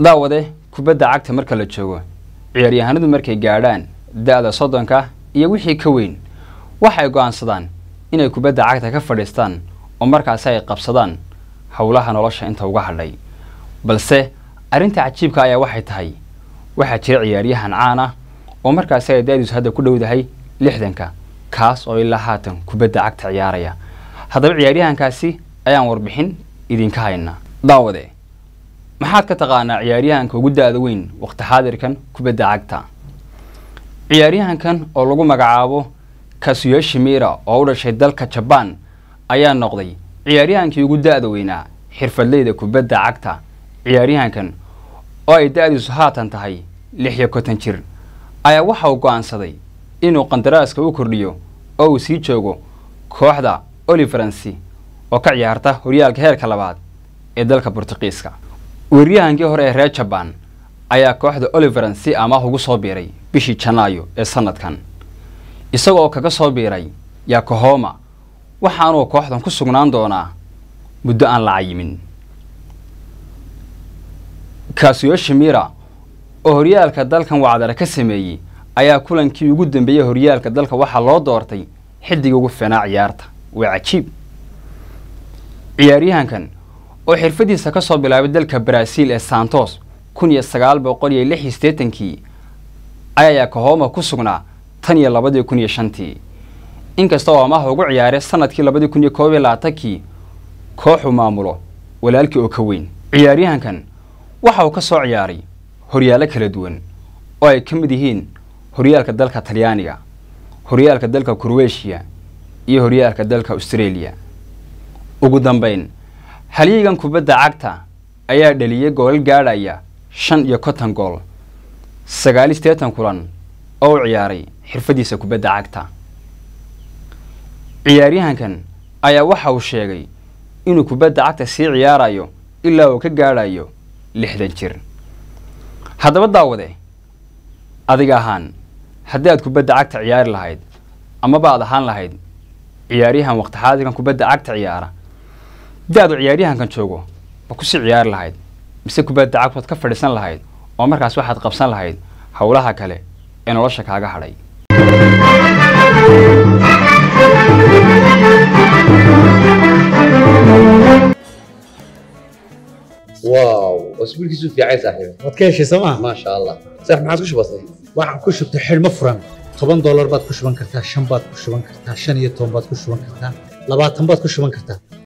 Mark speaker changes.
Speaker 1: daawade kubadda cagta marka la joogo ciyaaryahanadu markay gaadhaan da-da soddonka iyo wixii ka weyn waxay go'aansadaan inay kubadda cagta ka fadhiistaan oo markaasi ay qabsadaan howlaha nolosha inta uga hadhay balse arrinta cajiibka ayaa waxay tahay waxaa jira ciyaaryahan caan ah oo markaasi ay da-diisu hadda ku dhowdahay lixdanka kaas oo ilaa haatan kubadda cagta ciyaaraya haddaba ciyaaryahankaasi ayaan warbixin idinka haynaa daawade maxaad ka taqaanaa ciyaaryahanka ugu da-da weyn waqti xaadirkan kubadda cagta ciyaaryahankan oo lagu magacaabo kasuyoshi mira oo u dhashay dalka jabaan ayaa noqday ciyaaryahankii ugu da-da weynaa xirfadleyda kubadda cagta ciyaaryahankan oo ay da-diisu haatan tahay lix iyo konton jir ayaa waxa uu go-aansaday inuu qandaraaska u kordhiyo oo uu sii joogo kooxda olifaransi oo ka ciyaarta horyaalka heerka labaad ee dalka bortuqiiska weeryahankii hore ee reer jabaan ayaa kooxda oliveran si amaah ugu soo biiray bishii janaayo ee sannadkan isagoo kaga soo biiray yakohoma waxaanuu kooxdan ku sugnaan doonaa muddo aan la cayimin kasuyoshimira oo horyaalka dalkan wacdara ka sameeyey ayaa kulankii ugu dambeeyey horyaalka dalka waxaa loo doortay xiddigii ugu fenaa ciyaarta waa cajiib ciyaaryahankan oo xirfadiisa ka soo bilaabay dalka baraaziil ee santos kun iyo sagaal boqol iyo lix iyo siddeetankii ayaa kahooma ku sugnaa tan iyo labadii kun iyo shantii inkasta amaha ugu ciyaaray sanadkii labadii kun iyo koob iyo labaatankii kooxu maamulo walaalkii oo ka weyn ciyaaryahankan waxa uu ka soo ciyaaray horyaallo kala duwan oo ay ka mid yihiin horyaalka dalka talyaaniga horyaalka dalka kurweshiya iyo horyaalka dalka austreeliya ugu dambayn halyigan kubadda cagta ayaa dhaliyay goolal gaadhaya shan iyo kontan gool sagaal iyo kulan oo u ciyaaray xirfadiisa kubadda cagta ciyaaryahankan ayaa waxa uu sheegay inuu kubadda cagta sii ciyaarayo ilaa uu ka gaadhayo lixdan jir haddaba daawade adiga ahaan haddii aad kubadda cagta ciyaari lahayd amaba aad ahaan lahayd ciyaaryahan waqtixaadigan kubadda cagta ciyaara da ciyaaryahankan joogo ma kusii ciyaari lahayd mise kubadda cagtood ka fadhiisan lahayd oo markaas waxaad qabsan lahayd howlaha kale ee nolosha kaaga hadhay واو اسبوع كيسو في عايز احيو ما تكيش سما ما شاء الله صح ما waxaan ku shubtay xilmo furan toban doolar baad ku shuban kartaa shan baad ku shuban kartaa shan iyo toban baad ku shuban kartaa labaatan baad ku shuban kartaa